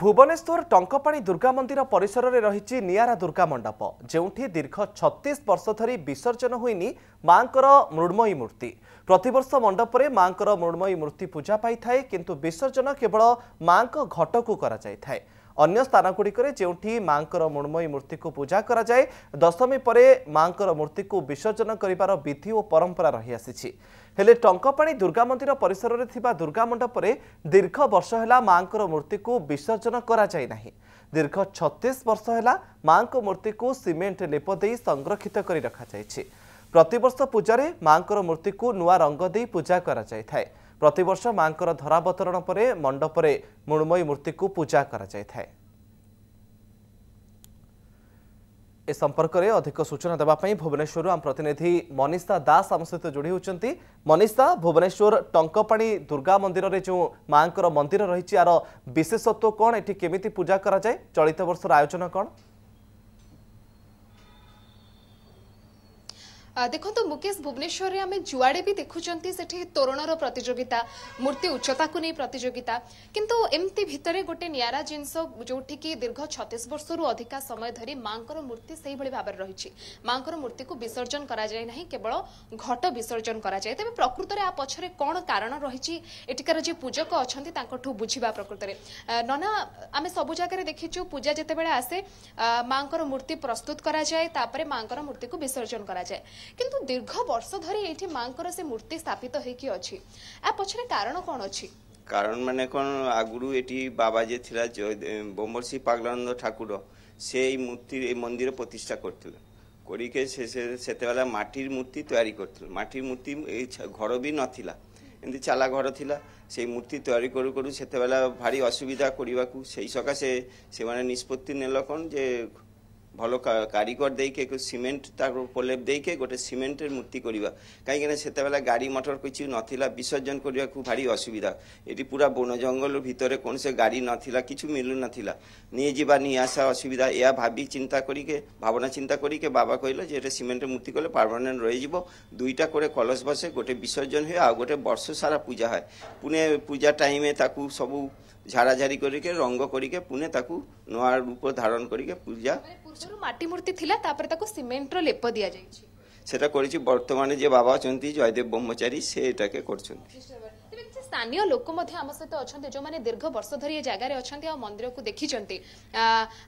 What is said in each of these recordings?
ଭୁବନେଶ୍ୱର ଟଙ୍କପାଣି ଦୁର୍ଗା ମନ୍ଦିର ପରିସରରେ ରହିଛି ନିଆରା ଦୁର୍ଗା ମଣ୍ଡପ ଯେଉଁଠି ଦୀର୍ଘ ଛତିଶ ବର୍ଷ ଧରି ବିସର୍ଜନ ହୋଇନି ମାଙ୍କର ମୃଣ୍ମୟୀ ମୂର୍ତ୍ତି ପ୍ରତିବର୍ଷ ମଣ୍ଡପରେ ମାଙ୍କର ମୃଣ୍ମୟୀ ମୂର୍ତ୍ତି ପୂଜା ପାଇଥାଏ କିନ୍ତୁ ବିସର୍ଜନ କେବଳ ମାଙ୍କ ଘଟକୁ କରାଯାଇଥାଏ ଅନ୍ୟ ସ୍ଥାନଗୁଡ଼ିକରେ ଯେଉଁଠି ମାଙ୍କର ମୃଣ୍ମୟୀ ମୂର୍ତ୍ତିକୁ ପୂଜା କରାଯାଏ ଦଶମୀ ପରେ ମାଙ୍କର ମୂର୍ତ୍ତିକୁ ବିସର୍ଜନ କରିବାର ବିଧି ଓ ପରମ୍ପରା ରହିଆସିଛି ହେଲେ ଟଙ୍କପାଣି ଦୁର୍ଗାମନ୍ଦିର ପରିସରରେ ଥିବା ଦୁର୍ଗାମଣ୍ଡପରେ ଦୀର୍ଘ ବର୍ଷ ହେଲା ମାଙ୍କର ମୂର୍ତ୍ତିକୁ ବିସର୍ଜନ କରାଯାଇ ନାହିଁ ଦୀର୍ଘ ଛତିଶ ବର୍ଷ ହେଲା ମାଙ୍କ ମୂର୍ତ୍ତିକୁ ସିମେଣ୍ଟ ଲେପ ଦେଇ ସଂରକ୍ଷିତ କରି ରଖାଯାଇଛି ପ୍ରତିବର୍ଷ ପୂଜାରେ ମାଙ୍କର ମୂର୍ତ୍ତିକୁ ନୂଆ ରଙ୍ଗ ଦେଇ ପୂଜା କରାଯାଇଥାଏ ପ୍ରତିବର୍ଷ ମାଙ୍କର ଧରାବତରଣ ପରେ ମଣ୍ଡପରେ ମୃଣ୍ମୟୀ ମୂର୍ତ୍ତିକୁ ପୂଜା କରାଯାଇଥାଏ ଏ ସମ୍ପର୍କରେ ଅଧିକ ସୂଚନା ଦେବା ପାଇଁ ଭୁବନେଶ୍ୱରରୁ ଆମ ପ୍ରତିନିଧି ମନୀଷା ଦାସ ଆମ ସହିତ ଯୋଡ଼ି ହେଉଛନ୍ତି ମନୀଷା ଭୁବନେଶ୍ୱର ଟଙ୍କପାଣି ଦୁର୍ଗା ମନ୍ଦିରରେ ଯେଉଁ ମାଙ୍କର ମନ୍ଦିର ରହିଛି ଆର ବିଶେଷତ୍ଵ କ'ଣ ଏଠି କେମିତି ପୂଜା କରାଯାଏ ଚଳିତ ବର୍ଷର ଆୟୋଜନ କ'ଣ ଦେଖନ୍ତୁ ମୁକେଶ ଭୁବନେଶ୍ୱରରେ ଆମେ ଯୁଆଡ଼େ ବି ଦେଖୁଛନ୍ତି ସେଠି ତୋରଣର ପ୍ରତିଯୋଗିତା ମୂର୍ତ୍ତି ଉଚ୍ଚତାକୁ ନେଇ ପ୍ରତିଯୋଗିତା କିନ୍ତୁ ଏମିତି ଭିତରେ ଗୋଟେ ନିଆରା ଜିନିଷ ଯେଉଁଠିକି ଦୀର୍ଘ ଛତିଶ ବର୍ଷରୁ ଅଧିକା ସମୟ ଧରି ମାଙ୍କର ମୂର୍ତ୍ତି ସେହିଭଳି ଭାବରେ ରହିଛି ମାଙ୍କର ମୂର୍ତ୍ତିକୁ ବିସର୍ଜନ କରାଯାଏ ନାହିଁ କେବଳ ଘଟ ବିସର୍ଜନ କରାଯାଏ ତେବେ ପ୍ରକୃତରେ ଆ ପଛରେ କ'ଣ କାରଣ ରହିଛି ଏଠିକାର ଯିଏ ପୂଜକ ଅଛନ୍ତି ତାଙ୍କଠୁ ବୁଝିବା ପ୍ରକୃତରେ ନନା ଆମେ ସବୁ ଜାଗାରେ ଦେଖିଛୁ ପୂଜା ଯେତେବେଳେ ଆସେ ମାଙ୍କର ମୂର୍ତ୍ତି ପ୍ରସ୍ତୁତ କରାଯାଏ ତାପରେ ମାଙ୍କର ମୂର୍ତ୍ତିକୁ ବିସର୍ଜନ କରାଯାଏ କିନ୍ତୁ ଦୀର୍ଘ ବର୍ଷ ଧରି ଏଇଠି ମାଙ୍କର ସେ ମୂର୍ତ୍ତି ସ୍ଥାପିତ ହେଇକି ଅଛି ଆ ପଛରେ କାରଣ କ'ଣ ଅଛି କାରଣ ମାନେ କ'ଣ ଆଗରୁ ଏଠି ବାବା ଯିଏ ଥିଲା ବମ୍ବର୍ଷି ପାଗଳାନନ୍ଦ ଠାକୁର ସେ ଏଇ ମୂର୍ତ୍ତି ଏ ମନ୍ଦିର ପ୍ରତିଷ୍ଠା କରିଥିଲେ କରିକି ସେ ସେତେବେଳେ ମାଟିର ମୂର୍ତ୍ତି ତିଆରି କରିଥିଲେ ମାଟିର ମୂର୍ତ୍ତି ଏଇ ଘର ବି ନଥିଲା ଏମିତି ଚାଲା ଘର ଥିଲା ସେଇ ମୂର୍ତ୍ତି ତିଆରି କରୁ କରୁ ସେତେବେଳେ ଭାରି ଅସୁବିଧା କରିବାକୁ ସେଇ ସକାଶେ ସେମାନେ ନିଷ୍ପତ୍ତି ନେଲେ କ'ଣ ଯେ ଭଲ କାରିଗର ଦେଇକି ସିମେଣ୍ଟ ତାକୁ ପଲେପ ଦେଇକି ଗୋଟେ ସିମେଣ୍ଟରେ ମୂର୍ତ୍ତି କରିବା କାହିଁକିନା ସେତେବେଳେ ଗାଡ଼ି ମଟର କିଛି ନଥିଲା ବିସର୍ଜନ କରିବାକୁ ଭାରି ଅସୁବିଧା ଏଠି ପୁରା ବନ ଜଙ୍ଗଲ ଭିତରେ କୌଣସି ଗାଡ଼ି ନଥିଲା କିଛି ମିଳୁନଥିଲା ନେଇଯିବା ନେଇ ଆସା ଅସୁବିଧା ଏହା ଭାବି ଚିନ୍ତା କରିକି ଭାବନା ଚିନ୍ତା କରିକି ବାବା କହିଲେ ଯେ ଏଟା ସିମେଣ୍ଟରେ ମୂର୍ତ୍ତି କଲେ ପରମାନେଣ୍ଟ ରହିଯିବ ଦୁଇଟା করে কলস বসে গোটে বিসর্জন হয়ে আর গোটে বর্ষ সারা পূজা হয় পুনে পূজা টাইমে তাকে সবু ঝাড়াঝাড়ি করিকে রঙ্গ করিকে পুনে তাকু নয়া রূপ ধারণ করিকে পূজা পূর্বরু মাটি মূর্তি থিলা তারপরে তাকু সিমেন্টর লেপ দিয়া যাইছি সেটা করেছি বর্তমানে যে বাবা অনেক জয়দেব ব্রহ্মচারী সে এটাকে করছেন স্থানীয় লোক মধ্যে আমার সহ অনেক যে দীর্ঘ বর্ষ ধরে এই জায়গায় অনেক মন্দিরকে দেখিছেন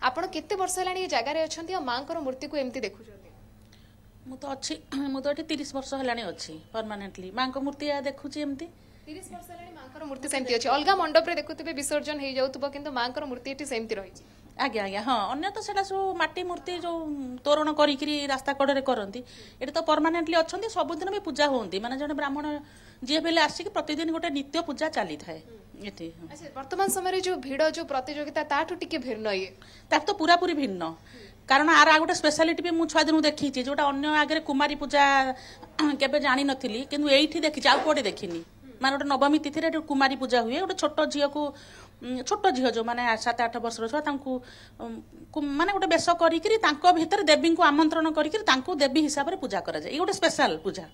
আপনার কেতে বর্ষ হল এই জায়গায় অনেক মাঙ্কর মূর্তিকে এমতি দেখুছেন মু তো অছি মু তো এটি তিরিশ বর্ষ হলানি অছি পরমানেন্টলি মাঙ্ক মূর্তি দেখুছি এমতি তিরিশ বর্ষ হলে মাঙ্কর মূর্তি সেমতি অছে অলগা মণ্ডপে দেখুবে বিসর্জন হয়ে যাওয়া কিন্তু মাঙ্কর মূর্তি এটি সেমতি রয়েছে আজ্ঞা আজ্ঞা হ্যাঁ অন্য তো সেটা সব মাটি মূর্তি যে তোরণ করি রাস্তা কড়ে করতে এটা তো পরমানেন্টলি অনেক সবুদিন বি পূজা হুম মানে জন ব্রাহ্মণ যিয়ে বেলে আসিকি প্রতিদিন গোটে নিত্য পূজা চালি থাকে এটি বর্তমান সময়ের যে ভিড় যে প্রতিযোগিতা তাঠু টিকে ভিন্ন ইয়ে তার তো পুরাপুরি ভিন্ন কারণ আর গোটে স্পেশালিটি বি মু ছুয়া দিন দেখিছি যেটা অন্য আগে কুমারী পূজা কেবে জানি নথিলি কিন্তু এইটি দেখিছি আর কোটে দেখিনি ମାନେ ଗୋଟେ ନବମୀ ତିଥିରେ ଏଠି କୁମାରୀ ପୂଜା ହୁଏ ଗୋଟେ ଛୋଟ ଝିଅକୁ ଛୋଟ ଝିଅ ଯେଉଁମାନେ ସାତ ଆଠ ବର୍ଷର ଛୁଆ ତାଙ୍କୁ ମାନେ ଗୋଟେ ବେଶ କରିକିରି ତାଙ୍କ ଭିତରେ ଦେବୀଙ୍କୁ ଆମନ୍ତ୍ରଣ କରିକିରି ତାଙ୍କୁ ଦେବୀ ହିସାବରେ ପୂଜା କରାଯାଏ ଏଇ ଗୋଟେ ସ୍ପେଶାଲ ପୂଜା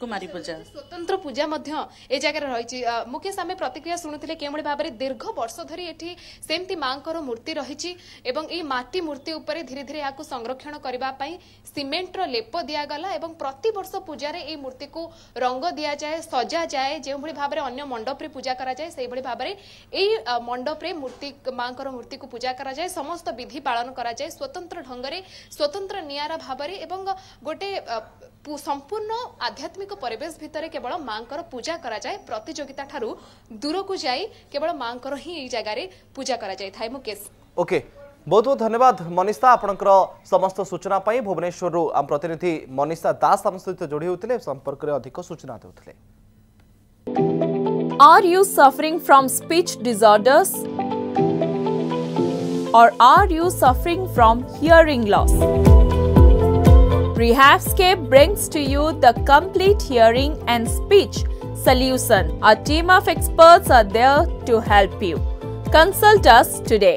কুমারী পূজা স্বতন্ত্র পূজা মধ্য এই জায়গায় রয়েছে মুকেশ আমি প্রতিক্রিয়া শুণুলে কেউভাবে ভাবে দীর্ঘ বর্ষ ধরে এটি সেমতি মাঙ্কর মূর্তি রয়েছে এবং এই মাটি মূর্তি উপরে ধীরে ধীরে এখন সংরক্ষণ করা সিমেন্টর লেপ দিয়াগলা এবং প্রতবর্ষ পূজার এই মূর্তি রঙ দিয়া যায় সজা যায় যেভাবে ভাবে অন্য মণ্ডপে পূজা করা যায় সেইভাবে ভাবে এই মণ্ডপে মূর্তি মাঙ্কর মূর্তি পূজা করা যায় সমস্ত বিধি পালন করা যায় স্বতন্ত্র ঢঙ্গরে স্বতন্ত্র নিয়ারা ভাবে এবং গোটে संपूर्ण आध्यात्मिक परेश केवल माँ पूजा करा प्रतिजोगिता ठार दूर को जा केवल माँ जगार पूजा कर बहुत बहुत धन्यवाद मनीषा आपंकर समस्त सूचनापी भुवनेश्वर आम प्रतिनिधि मनीषा दास आम सहित जोड़ी होते संपर्क में अधिक सूचना दे Rehabscape brings to you the complete hearing and speech solution. Our team of experts are there to help you. Consult us today.